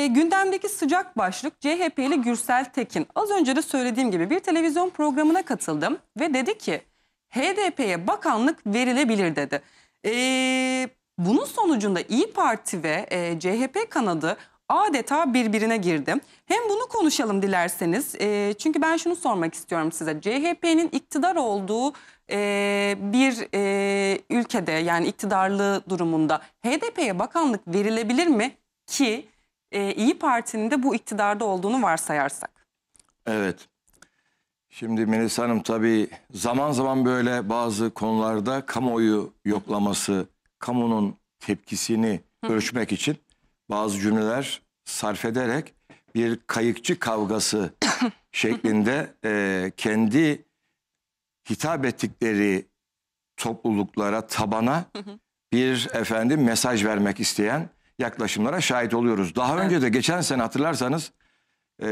Ee, gündemdeki sıcak başlık CHP'li Gürsel Tekin. Az önce de söylediğim gibi bir televizyon programına katıldım ve dedi ki HDP'ye bakanlık verilebilir dedi. E, bunun sonucunda İyi Parti ve e, CHP kanadı adeta birbirine girdi. Hem bunu konuşalım dilerseniz. E, çünkü ben şunu sormak istiyorum size. CHP'nin iktidar olduğu e, bir e, ülkede yani iktidarlı durumunda HDP'ye bakanlık verilebilir mi? Ki e, İyi Parti'nin de bu iktidarda olduğunu varsayarsak. Evet. Şimdi Melisa Hanım tabii zaman zaman böyle bazı konularda kamuoyu yoklaması, kamunun tepkisini ölçmek için bazı cümleler sarf ederek bir kayıkçı kavgası şeklinde e, kendi hitap ettikleri topluluklara, tabana bir efendim mesaj vermek isteyen yaklaşımlara şahit oluyoruz. Daha evet. önce de geçen sene hatırlarsanız e,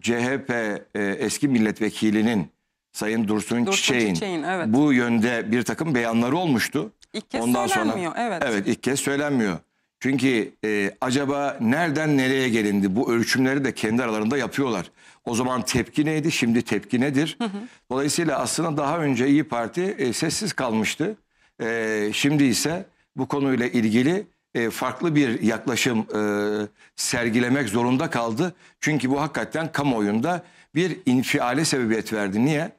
CHP e, eski milletvekilinin Sayın Dursun, Dursun Çiçek'in, Çiçek'in evet. bu yönde bir takım beyanları olmuştu. İlk kez Ondan söylenmiyor. Sonra, evet. evet ilk kez söylenmiyor. Çünkü e, acaba nereden nereye gelindi? Bu ölçümleri de kendi aralarında yapıyorlar. O zaman tepki neydi? Şimdi tepki nedir? Hı hı. Dolayısıyla aslında daha önce İyi Parti e, sessiz kalmıştı. E, şimdi ise bu konuyla ilgili e, farklı bir yaklaşım e, sergilemek zorunda kaldı. Çünkü bu hakikaten kamuoyunda bir infiale sebebiyet verdi. Niye?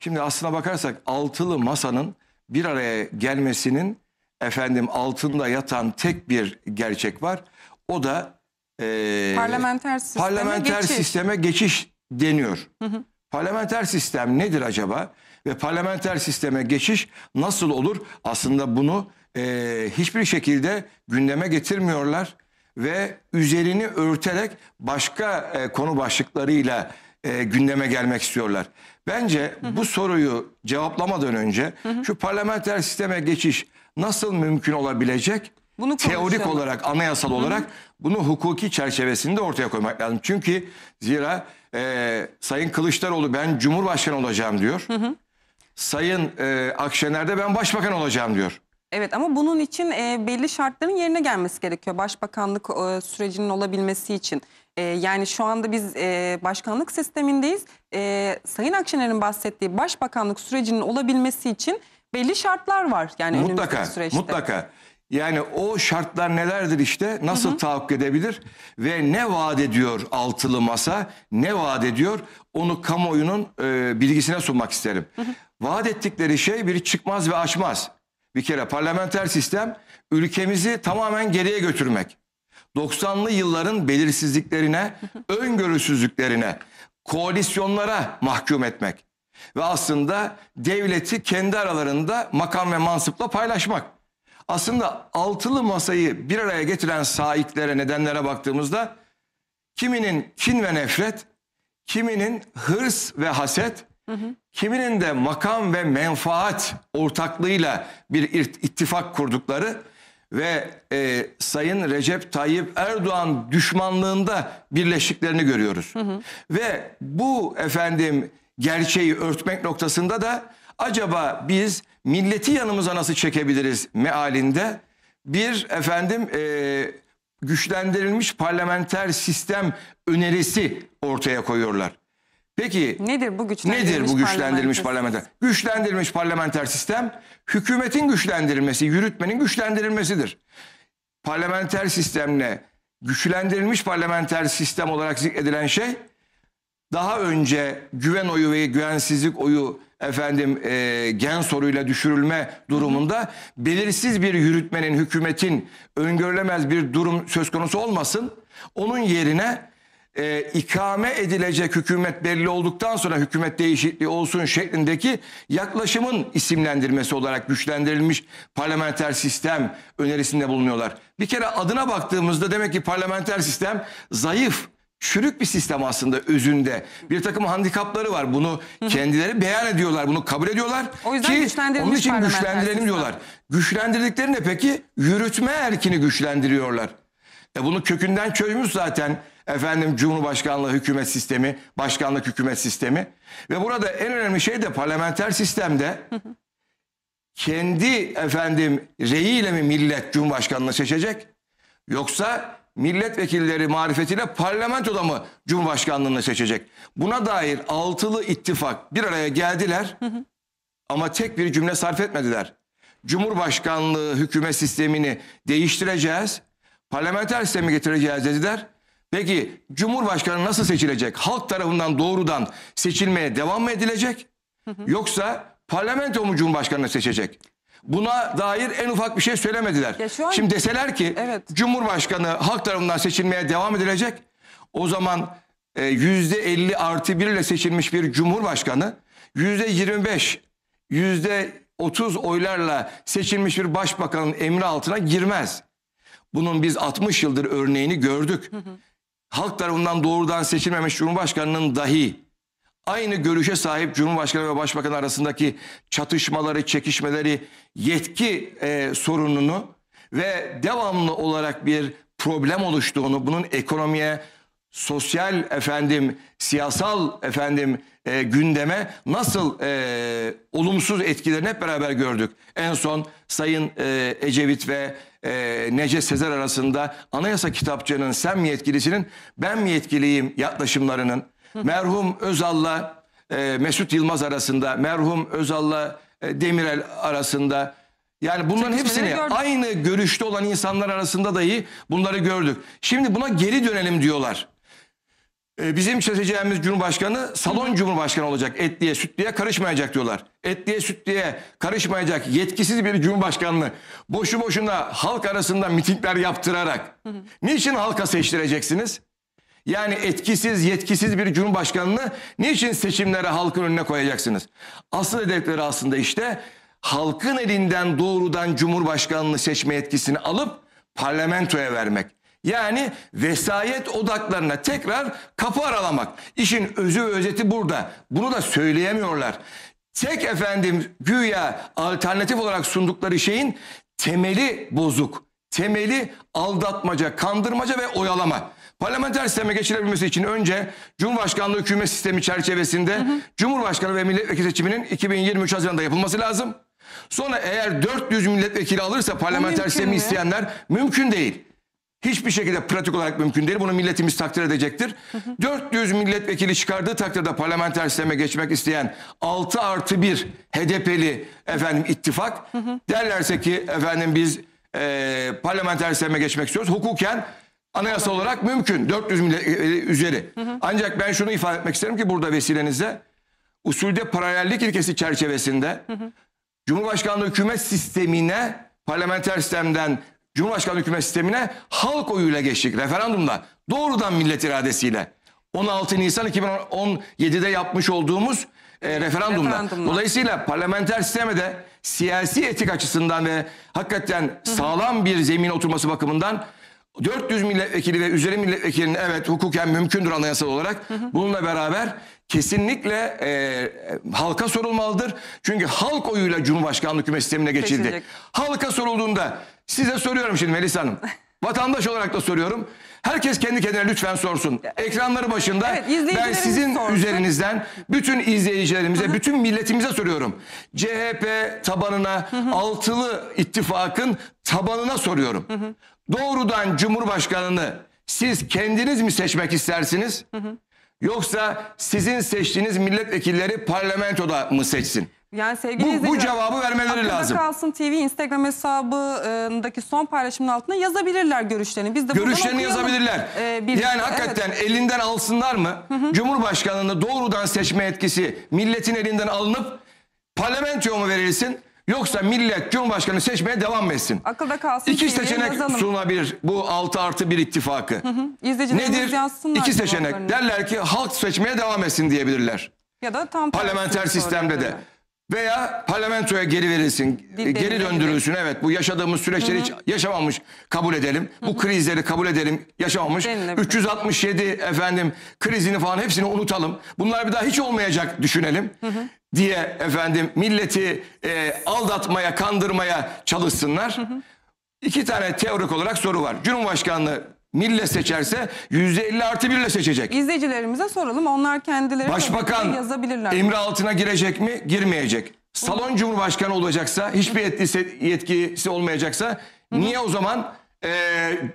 Şimdi aslına bakarsak altılı masanın bir araya gelmesinin efendim altında yatan tek bir gerçek var. O da e, parlamenter sisteme parlamenter geçiş. sisteme geçiş deniyor. Hı hı. Parlamenter sistem nedir acaba? Ve parlamenter sisteme geçiş nasıl olur? Aslında bunu e, hiçbir şekilde gündeme getirmiyorlar ve üzerini örterek başka e, konu başlıklarıyla e, gündeme gelmek istiyorlar. Bence hı hı. bu soruyu cevaplamadan önce hı hı. şu parlamenter sisteme geçiş nasıl mümkün olabilecek? Bunu teorik olarak, anayasal Hı -hı. olarak bunu hukuki çerçevesinde ortaya koymak lazım. Çünkü zira e, Sayın Kılıçdaroğlu ben Cumhurbaşkanı olacağım diyor. Hı -hı. Sayın e, Akşener de ben Başbakan olacağım diyor. Evet ama bunun için e, belli şartların yerine gelmesi gerekiyor. Başbakanlık e, sürecinin olabilmesi için. E, yani şu anda biz e, başkanlık sistemindeyiz. E, Sayın Akşener'in bahsettiği başbakanlık sürecinin olabilmesi için belli şartlar var. Yani mutlaka, süreçte. mutlaka. Yani o şartlar nelerdir işte nasıl hı tahakkuk edebilir ve ne vaat ediyor altılı masa ne vaat ediyor onu kamuoyunun e, bilgisine sunmak isterim. Hı hı. Vaat ettikleri şey bir çıkmaz ve açmaz. Bir kere parlamenter sistem ülkemizi tamamen geriye götürmek. 90'lı yılların belirsizliklerine, öngörüsüzlüklerine, koalisyonlara mahkum etmek ve aslında devleti kendi aralarında makam ve mansıpla paylaşmak. Aslında altılı masayı bir araya getiren saiklere, nedenlere baktığımızda kiminin kin ve nefret, kiminin hırs ve haset, Kiminin de makam ve menfaat ortaklığıyla bir ittifak kurdukları ve e, Sayın Recep Tayyip Erdoğan düşmanlığında birleştiklerini görüyoruz. Hı hı. Ve bu efendim gerçeği örtmek noktasında da acaba biz milleti yanımıza nasıl çekebiliriz mealinde bir efendim e, güçlendirilmiş parlamenter sistem önerisi ortaya koyuyorlar. Peki nedir bu güçlendirilmiş, nedir bu güçlendirilmiş parlamenter? parlamenter? Güçlendirilmiş parlamenter sistem hükümetin güçlendirilmesi, yürütmenin güçlendirilmesidir. Parlamenter sistemle güçlendirilmiş parlamenter sistem olarak zikredilen şey daha önce güven oyu ve güvensizlik oyu efendim e, gen soruyla düşürülme durumunda belirsiz bir yürütmenin hükümetin öngörülemez bir durum söz konusu olmasın. Onun yerine e, ikame edilecek hükümet belli olduktan sonra hükümet değişikliği olsun şeklindeki yaklaşımın isimlendirmesi olarak güçlendirilmiş parlamenter sistem önerisinde bulunuyorlar. Bir kere adına baktığımızda demek ki parlamenter sistem zayıf çürük bir sistem aslında özünde. Bir takım handikapları var. Bunu kendileri beyan ediyorlar. Bunu kabul ediyorlar. O yüzden ki onun için güçlendirelim diyorlar. Güçlendirdikleri ne peki? Yürütme erkini güçlendiriyorlar. E bunu kökünden çözmüş zaten efendim Cumhurbaşkanlığı hükümet sistemi, başkanlık hükümet sistemi ve burada en önemli şey de parlamenter sistemde kendi efendim reyiyle mi millet Cumhurbaşkanlığı seçecek yoksa milletvekilleri marifetiyle parlamentoda mı Cumhurbaşkanlığını seçecek? Buna dair altılı ittifak bir araya geldiler ama tek bir cümle sarf etmediler. Cumhurbaşkanlığı hükümet sistemini değiştireceğiz, parlamenter sistemi getireceğiz dediler. Peki Cumhurbaşkanı nasıl seçilecek? Halk tarafından doğrudan seçilmeye devam mı edilecek? Yoksa parlamento mu Cumhurbaşkanı'nı seçecek? Buna dair en ufak bir şey söylemediler. An... Şimdi deseler ki evet. Cumhurbaşkanı halk tarafından seçilmeye devam edilecek. O zaman e, yüzde %50 artı 1 ile seçilmiş bir Cumhurbaşkanı %25, yüzde %30 oylarla seçilmiş bir başbakanın emri altına girmez. Bunun biz 60 yıldır örneğini gördük. Hı hı halk tarafından doğrudan seçilmemiş Cumhurbaşkanı'nın dahi aynı görüşe sahip Cumhurbaşkanı ve Başbakan arasındaki çatışmaları, çekişmeleri, yetki e, sorununu ve devamlı olarak bir problem oluştuğunu, bunun ekonomiye, sosyal efendim, siyasal efendim e, gündeme nasıl e, olumsuz etkilerini hep beraber gördük. En son Sayın e, Ecevit ve e, Nece Sezer arasında anayasa kitapçının sen mi yetkilisinin ben mi yetkiliyim yaklaşımlarının merhum Özal'la e, Mesut Yılmaz arasında merhum Özal'la e, Demirel arasında yani bunların hepsini aynı görüşte olan insanlar arasında dahi bunları gördük. Şimdi buna geri dönelim diyorlar. Ee, bizim seçeceğimiz Cumhurbaşkanı salon Cumhurbaşkanı olacak. Etliye sütliye karışmayacak diyorlar. Etliye sütliye karışmayacak yetkisiz bir Cumhurbaşkanlığı boşu boşuna halk arasında mitingler yaptırarak niçin halka seçtireceksiniz? Yani etkisiz, yetkisiz bir cumhurbaşkanını niçin seçimlere halkın önüne koyacaksınız? Asıl hedefleri aslında işte halkın elinden doğrudan cumhurbaşkanını seçme yetkisini alıp parlamentoya vermek. Yani vesayet odaklarına tekrar kapı aralamak. İşin özü özeti burada. Bunu da söyleyemiyorlar. Tek efendim güya alternatif olarak sundukları şeyin temeli bozuk. Temeli aldatmaca, kandırmaca ve oyalama. Parlamenter sisteme geçirebilmesi için önce Cumhurbaşkanlığı hükümet sistemi çerçevesinde hı hı. Cumhurbaşkanı ve milletvekili seçiminin 2023 Haziran'da yapılması lazım. Sonra eğer 400 milletvekili alırsa parlamenter sistemi isteyenler mümkün değil. Hiçbir şekilde pratik olarak mümkün değil. Bunu milletimiz takdir edecektir. Hı hı. 400 milletvekili çıkardığı takdirde parlamenter sisteme geçmek isteyen 6 artı 1 HDP'li efendim ittifak hı hı. derlerse ki efendim biz e, parlamenter sisteme geçmek istiyoruz. Hukuken anayasal olarak mümkün 400 millet e, e, üzeri. Hı hı. Ancak ben şunu ifade etmek isterim ki burada vesilenizle usulde paralellik ilkesi çerçevesinde hı hı. Cumhurbaşkanlığı hükümet sistemine parlamenter sistemden Cumhurbaşkanlığı hükümet sistemine halk oyuyla geçtik referandumda. Doğrudan millet iradesiyle. 16 Nisan 2017'de yapmış olduğumuz e, referandumda. Dolayısıyla parlamenter sisteme de siyasi etik açısından ve hakikaten sağlam bir zemin oturması bakımından 400 milletvekili ve üzeri milletvekilinin evet hukuken mümkündür anayasal olarak bununla beraber kesinlikle e, halka sorulmalıdır. Çünkü halk oyuyla Cumhurbaşkanlığı hükümet sistemine geçildi. Geçilecek. Halka sorulduğunda Size soruyorum şimdi Melisa Hanım. Vatandaş olarak da soruyorum. Herkes kendi kendine lütfen sorsun. Ekranları başında evet, ben sizin sorsun. üzerinizden bütün izleyicilerimize, Hı -hı. bütün milletimize soruyorum. CHP tabanına, Hı -hı. altılı ittifakın tabanına soruyorum. Hı -hı. Doğrudan Cumhurbaşkanını siz kendiniz mi seçmek istersiniz? Hı -hı. Yoksa sizin seçtiğiniz milletvekilleri parlamentoda mı seçsin? Yani sevgili bu, bu cevabı vermeleri Akılda lazım. Kalsın TV Instagram hesabındaki son paylaşımın altına yazabilirler görüşlerini. Biz de görüşlerini yazabilirler. Ee, yani hakikaten evet. elinden alsınlar mı? Hı hı. Cumhurbaşkanlığını doğrudan seçme etkisi milletin elinden alınıp parlamentoya mu verilsin? Yoksa millet Cumhurbaşkanı seçmeye devam mı etsin? Akılda kalsın. İki seçenek yazalım. sunabilir bu 6 artı 1 ittifakı. Hı hı. Nedir? İki seçenek. Derler ki halk seçmeye devam etsin diyebilirler. Ya da tam parlamenter sistemde de veya parlamentoya geri verilsin, Dil e, geri döndürülsün. Evet bu yaşadığımız süreçleri hiç yaşamamış kabul edelim. Bu krizleri kabul edelim yaşamamış. Denilebilir. 367 efendim krizini falan hepsini unutalım. Bunlar bir daha hiç olmayacak düşünelim. diye efendim milleti e, aldatmaya, kandırmaya çalışsınlar. İki tane teorik olarak soru var. Cumhurbaşkanlığı mille seçerse yüzde %50 artı birle seçecek. İzleyicilerimize soralım. Onlar kendileri Başbakan yazabilirler. emri altına girecek mi? Girmeyecek. Salon cumhurbaşkanı olacaksa, hiçbir yetkisi, yetkisi olmayacaksa niye o zaman e,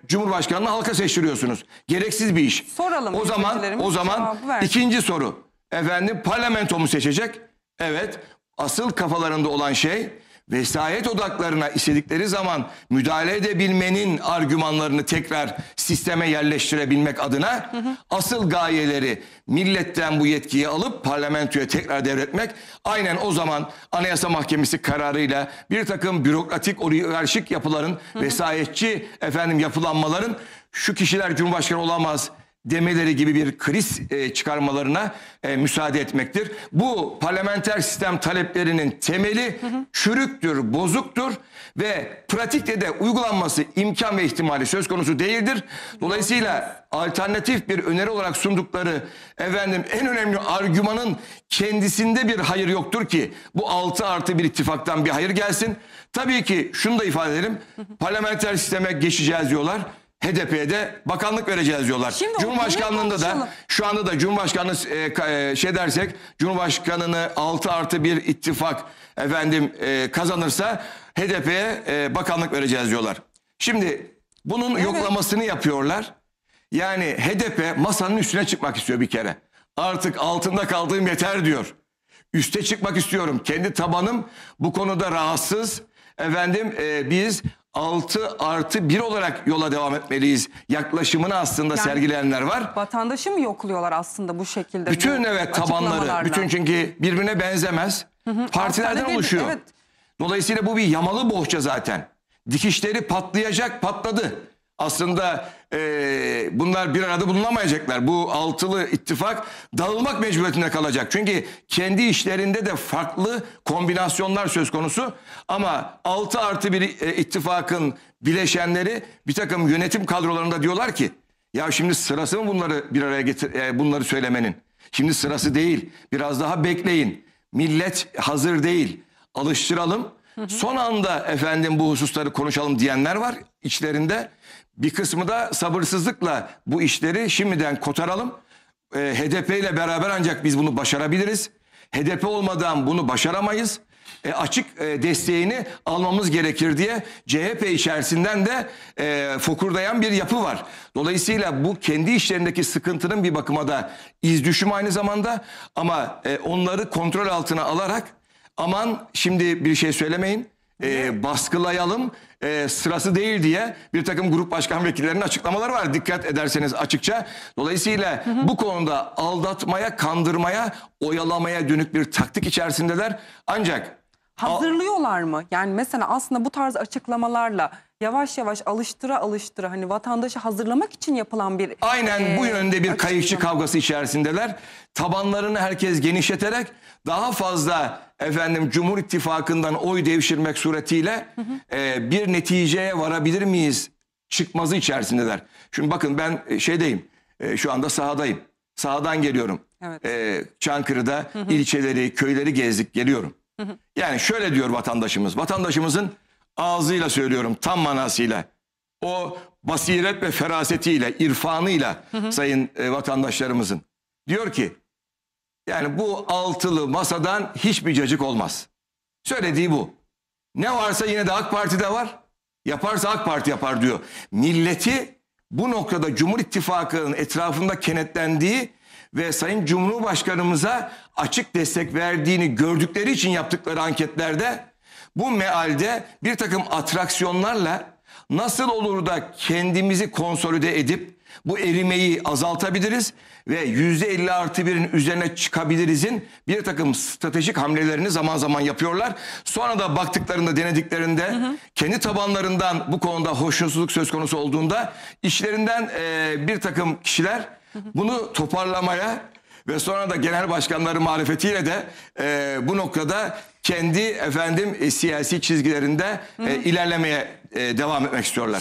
Cumhurbaşkanı'nı halka seçtiriyorsunuz? Gereksiz bir iş. Soralım. O zaman o zaman ikinci soru. Efendim parlamento mu seçecek? Evet. Asıl kafalarında olan şey vesayet odaklarına istedikleri zaman müdahale edebilmenin argümanlarını tekrar sisteme yerleştirebilmek adına hı hı. asıl gayeleri milletten bu yetkiyi alıp parlamentoya tekrar devretmek aynen o zaman Anayasa Mahkemesi kararıyla bir takım bürokratik oligarşik yapıların hı hı. vesayetçi efendim yapılanmaların şu kişiler cumhurbaşkanı olamaz demeleri gibi bir kriz e, çıkarmalarına e, müsaade etmektir. Bu parlamenter sistem taleplerinin temeli hı hı. çürüktür, bozuktur ve pratikte de uygulanması imkan ve ihtimali söz konusu değildir. Dolayısıyla alternatif bir öneri olarak sundukları efendim en önemli argümanın kendisinde bir hayır yoktur ki bu 6 artı bir ittifaktan bir hayır gelsin. Tabii ki şunu da ifade edelim. Parlamenter sisteme geçeceğiz diyorlar. HDP'ye de bakanlık vereceğiz diyorlar. Şimdi Cumhurbaşkanlığında da şu anda da Cumhurbaşkanı e, e şey dersek Cumhurbaşkanını 6 artı 1 ittifak efendim e, kazanırsa HDP'ye e, bakanlık vereceğiz diyorlar. Şimdi bunun evet. yoklamasını yapıyorlar. Yani HDP masanın üstüne çıkmak istiyor bir kere. Artık altında kaldığım yeter diyor. Üste çıkmak istiyorum. Kendi tabanım bu konuda rahatsız. Efendim e, biz 6 artı 1 olarak yola devam etmeliyiz yaklaşımını aslında Yani sergileyenler var. Vatandaşı mı yokluyorlar aslında bu şekilde? Bütün bu evet tabanları, bütün çünkü birbirine benzemez partilerden Aslında bir- oluşuyor. evet. Dolayısıyla bu bir yamalı bohça zaten. Dikişleri patlayacak patladı aslında e, bunlar bir arada bulunamayacaklar. Bu altılı ittifak dağılmak mecburiyetinde kalacak. Çünkü kendi işlerinde de farklı kombinasyonlar söz konusu. Ama 6 artı bir e, ittifakın bileşenleri bir takım yönetim kadrolarında diyorlar ki ya şimdi sırası mı bunları bir araya getir e, bunları söylemenin? Şimdi sırası değil. Biraz daha bekleyin. Millet hazır değil. Alıştıralım Son anda efendim bu hususları konuşalım diyenler var içlerinde. Bir kısmı da sabırsızlıkla bu işleri şimdiden kotaralım. E, ee, HDP ile beraber ancak biz bunu başarabiliriz. HDP olmadan bunu başaramayız. E, açık e, desteğini almamız gerekir diye CHP içerisinden de e, fokurdayan bir yapı var. Dolayısıyla bu kendi işlerindeki sıkıntının bir bakıma da iz düşüm aynı zamanda ama e, onları kontrol altına alarak Aman şimdi bir şey söylemeyin. E, baskılayalım e, sırası değil diye bir takım grup başkan vekillerinin açıklamaları var. Dikkat ederseniz açıkça. Dolayısıyla hı hı. bu konuda aldatmaya, kandırmaya, oyalamaya dönük bir taktik içerisindeler. Ancak Hazırlıyorlar mı? Yani mesela aslında bu tarz açıklamalarla yavaş yavaş alıştıra alıştıra hani vatandaşı hazırlamak için yapılan bir... Aynen e, bu yönde bir kayıkçı kavgası içerisindeler. Tabanlarını herkes genişleterek daha fazla efendim Cumhur İttifakı'ndan oy devşirmek suretiyle hı hı. E, bir neticeye varabilir miyiz çıkmazı içerisindeler. Şimdi bakın ben şeydeyim e, şu anda sahadayım. Sahadan geliyorum. Evet. E, Çankırı'da hı hı. ilçeleri, köyleri gezdik geliyorum. Yani şöyle diyor vatandaşımız. Vatandaşımızın ağzıyla söylüyorum tam manasıyla. O basiret ve ferasetiyle, irfanıyla sayın e, vatandaşlarımızın. Diyor ki yani bu altılı masadan hiçbir cacık olmaz. Söylediği bu. Ne varsa yine de AK Parti'de var. Yaparsa AK Parti yapar diyor. Milleti bu noktada Cumhur İttifakı'nın etrafında kenetlendiği ve Sayın Cumhurbaşkanımıza açık destek verdiğini gördükleri için yaptıkları anketlerde bu mealde bir takım atraksiyonlarla nasıl olur da kendimizi konsolide edip bu erimeyi azaltabiliriz ve yüzde 50 artı birin üzerine çıkabilirizin bir takım stratejik hamlelerini zaman zaman yapıyorlar. Sonra da baktıklarında denediklerinde hı hı. kendi tabanlarından bu konuda hoşnutsuzluk söz konusu olduğunda işlerinden e, bir takım kişiler bunu toparlamaya ve sonra da genel başkanları marifetiyle de e, bu noktada kendi efendim e, siyasi çizgilerinde e, ilerlemeye e, devam etmek istiyorlar.